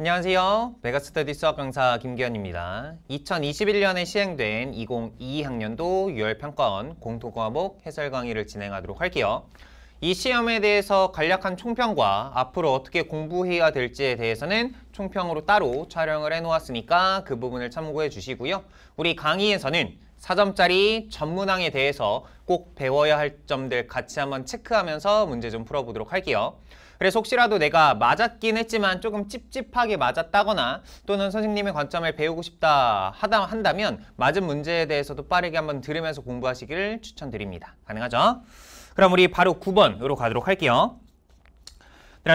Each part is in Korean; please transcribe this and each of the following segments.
안녕하세요. 메가스터디 수업 강사 김기현입니다. 2021년에 시행된 2022학년도 6월 평가원 공통과목 해설 강의를 진행하도록 할게요. 이 시험에 대해서 간략한 총평과 앞으로 어떻게 공부해야 될지에 대해서는 총평으로 따로 촬영을 해놓았으니까 그 부분을 참고해 주시고요. 우리 강의에서는 4점짜리 전문항에 대해서 꼭 배워야 할 점들 같이 한번 체크하면서 문제 좀 풀어보도록 할게요. 그래서 혹시라도 내가 맞았긴 했지만 조금 찝찝하게 맞았다거나 또는 선생님의 관점을 배우고 싶다 하다 한다면 맞은 문제에 대해서도 빠르게 한번 들으면서 공부하시길 추천드립니다. 가능하죠? 그럼 우리 바로 9번으로 가도록 할게요.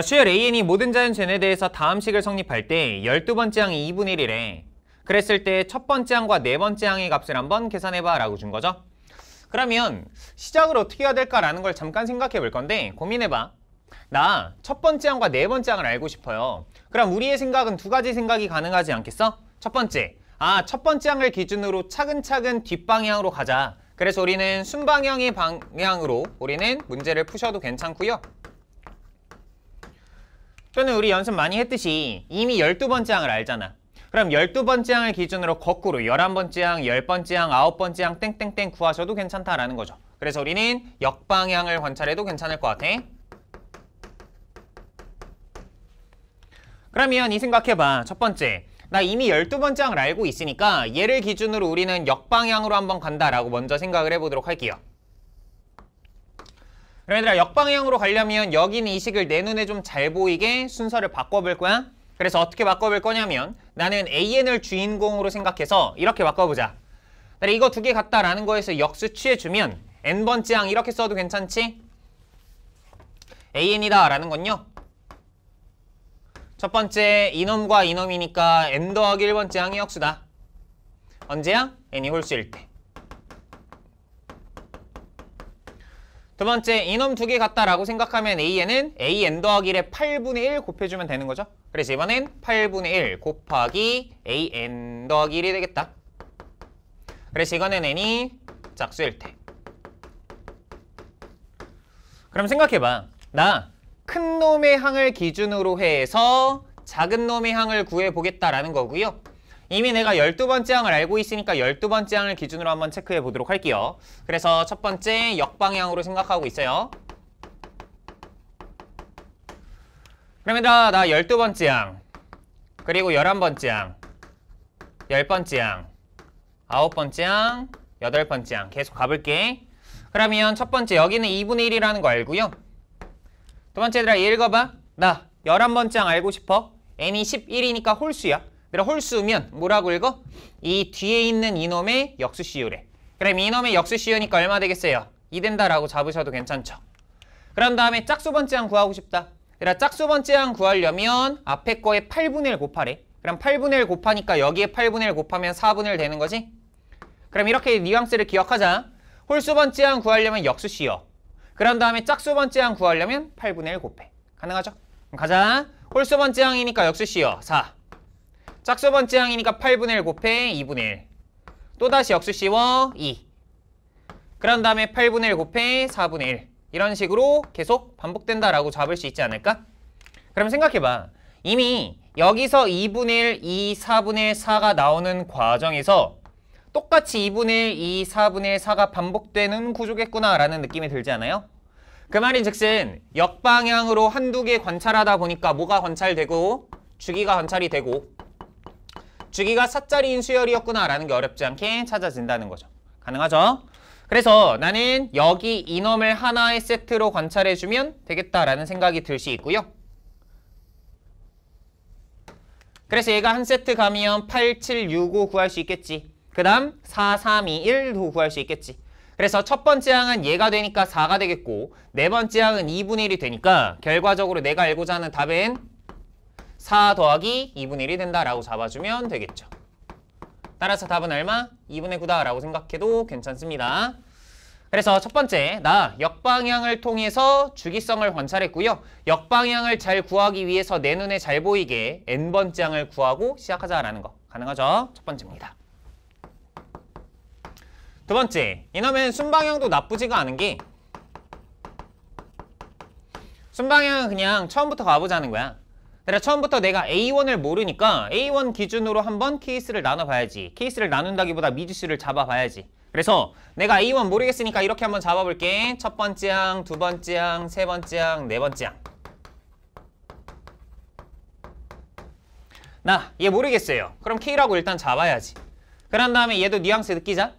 수열 AN이 모든 자연수에 대해서 다음식을 성립할 때 12번째 항이 2분의 1이래. 그랬을 때 첫 번째 항과 네 번째 항의 값을 한번 계산해봐 라고 준 거죠. 그러면 시작을 어떻게 해야 될까라는 걸 잠깐 생각해 볼 건데 고민해봐. 나 첫 번째 항과 네 번째 항을 알고 싶어요. 그럼 우리의 생각은 두 가지 생각이 가능하지 않겠어? 첫 번째, 아, 첫 번째 항을 기준으로 차근차근 뒷방향으로 가자. 그래서 우리는 순방향의 방향으로 우리는 문제를 푸셔도 괜찮고요. 또는 우리 연습 많이 했듯이 이미 열두 번째 항을 알잖아. 그럼 12번째 항을 기준으로 거꾸로 11번째 항, 10번째 항, 9번째 항 땡땡땡 구하셔도 괜찮다라는 거죠. 그래서 우리는 역방향을 관찰해도 괜찮을 것 같아. 그러면 이 생각해봐. 첫 번째, 나 이미 12번째 항을 알고 있으니까 얘를 기준으로 우리는 역방향으로 한번 간다라고 먼저 생각을 해보도록 할게요. 그럼 얘들아 역방향으로 가려면 여기 있는 이식을 내 눈에 좀 잘 보이게 순서를 바꿔볼 거야. 그래서 어떻게 바꿔볼 거냐면 나는 AN을 주인공으로 생각해서 이렇게 바꿔보자. 이거 두 개 같다라는 거에서 역수 취해주면 n번째 항 이렇게 써도 괜찮지? an이다 라는 건요. 첫 번째 이놈과 이놈이니까 n 더하기 1번째 항이 역수다. 언제야? n이 홀수일 때. 두 번째 이놈 두 개 같다라고 생각하면 an은 an 더하기 1의 8분의 1 곱해주면 되는 거죠. 그래서 이번엔 8분의 1 곱하기 an 더하기 1이 되겠다. 그래서 이거는 n이 짝수일 때. 그럼 생각해봐. 나 큰 놈의 항을 기준으로 해서 작은 놈의 항을 구해보겠다라는 거고요. 이미 내가 12번째 항을 알고 있으니까 12번째 항을 기준으로 한번 체크해 보도록 할게요. 그래서 첫 번째 역방향으로 생각하고 있어요. 그러면 나 열두 번째 항 그리고 열한 번째 항열 번째 항 아홉 번째 항 여덟 번째 항 계속 가볼게 그러면 첫 번째 여기는 2분의 1이라는 거 알고요 두 번째 얘들아 읽어봐 나 열한 번째항 알고 싶어 n이 11이니까 홀수야 그럼 홀수면 뭐라고 읽어? 이 뒤에 있는 이놈의 역수시유래 그럼 이놈의 역수시유니까 얼마 되겠어요? 이 된다라고 잡으셔도 괜찮죠 그런 다음에 짝수 번째 항 구하고 싶다 얘들아 그러니까 짝수 번째항 구하려면 앞에 거에 8분의 1 곱하래. 그럼 8분의 1 곱하니까 여기에 8분의 1 곱하면 4분의 1 되는 거지? 그럼 이렇게 뉘앙스를 기억하자. 홀수 번째항 구하려면 역수씨어 그런 다음에 짝수 번째항 구하려면 8분의 1 곱해. 가능하죠? 가자. 홀수 번째항이니까 역수씨어 4. 짝수 번째항이니까 8분의 1 곱해 2분의 1. 또다시 역수씨워 2. 그런 다음에 8분의 1 곱해 4분의 1. 이런 식으로 계속 반복된다라고 잡을 수 있지 않을까? 그럼 생각해봐. 이미 여기서 2분의 1, 2, 4분의 4가 나오는 과정에서 똑같이 2분의 1, 2, 4분의 4가 반복되는 구조겠구나라는 느낌이 들지 않아요? 그 말인 즉슨 역방향으로 한두 개 관찰하다 보니까 뭐가 관찰되고 주기가 관찰이 되고 주기가 사짜리인 수열이었구나라는 게 어렵지 않게 찾아진다는 거죠. 가능하죠? 그래서 나는 여기 이놈을 하나의 세트로 관찰해주면 되겠다라는 생각이 들 수 있고요. 그래서 얘가 한 세트 가면 8, 7, 6, 5 구할 수 있겠지. 그 다음 4, 3, 2, 1도 구할 수 있겠지. 그래서 첫 번째 항은 얘가 되니까 4가 되겠고 네 번째 항은 2분의 1이 되니까 결과적으로 내가 알고자 하는 답은 4 더하기 2분의 1이 된다라고 잡아주면 되겠죠. 따라서 답은 얼마? 2분의 9다 라고 생각해도 괜찮습니다. 그래서 첫 번째, 나 역방향을 통해서 주기성을 관찰했고요. 역방향을 잘 구하기 위해서 내 눈에 잘 보이게 n번째 항을 구하고 시작하자라는 거 가능하죠? 첫 번째입니다. 두 번째, 이놈은 순방향도 나쁘지가 않은 게 순방향은 그냥 처음부터 가보자는 거야. 그래서 처음부터 내가 A1을 모르니까 A1 기준으로 한번 케이스를 나눠봐야지. 케이스를 나눈다기보다 미지수를 잡아봐야지. 그래서 내가 A1 모르겠으니까 이렇게 한번 잡아볼게. 첫 번째 항, 두 번째 항, 세 번째 항, 네 번째 항. 나, 얘 모르겠어요. 그럼 K라고 일단 잡아야지. 그런 다음에 얘도 뉘앙스 느끼자.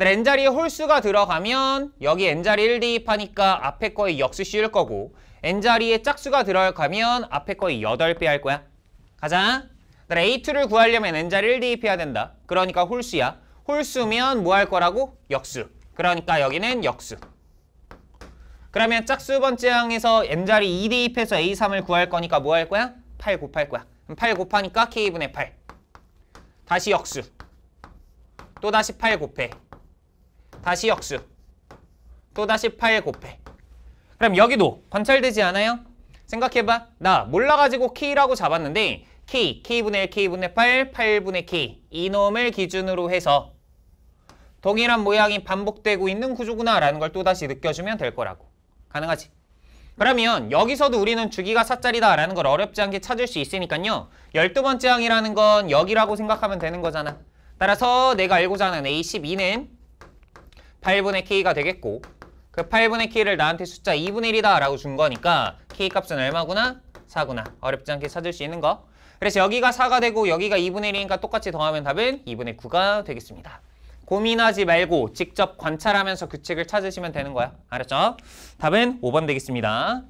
N자리에 홀수가 들어가면 여기 N자리 1 대입하니까 앞에 거의 역수 씌울 거고 n자리에 짝수가 들어가면 앞에 거의 8배 할 거야. 가자. A2를 구하려면 n자를 1 대입해야 된다. 그러니까 홀수야. 홀수면 뭐 할 거라고? 역수. 그러니까 여기는 역수. 그러면 짝수 번째 항에서 n자리 2 대입해서 a3을 구할 거니까 뭐 할 거야? 8 곱할 거야. 8 곱하니까 k분의 8. 다시 역수. 또 다시 8 곱해. 다시 역수. 또 다시 8 곱해. 그럼 여기도 관찰되지 않아요? 생각해봐. 나 몰라가지고 k라고 잡았는데 k, k분의 1, k분의 8, 8분의 k 이놈을 기준으로 해서 동일한 모양이 반복되고 있는 구조구나 라는 걸 또다시 느껴주면 될 거라고. 가능하지? 그러면 여기서도 우리는 주기가 4짜리다 라는 걸 어렵지 않게 찾을 수 있으니까요. 12번째 항이라는 건 여기라고 생각하면 되는 거잖아. 따라서 내가 알고자 하는 A12는 8분의 K가 되겠고 그 8분의 K를 나한테 숫자 2분의 1이다 라고 준 거니까 K값은 얼마구나? 4구나. 어렵지 않게 찾을 수 있는 거. 그래서 여기가 4가 되고 여기가 2분의 1이니까 똑같이 더하면 답은 2분의 9가 되겠습니다. 고민하지 말고 직접 관찰하면서 규칙을 찾으시면 되는 거야. 알았죠? 답은 5번 되겠습니다.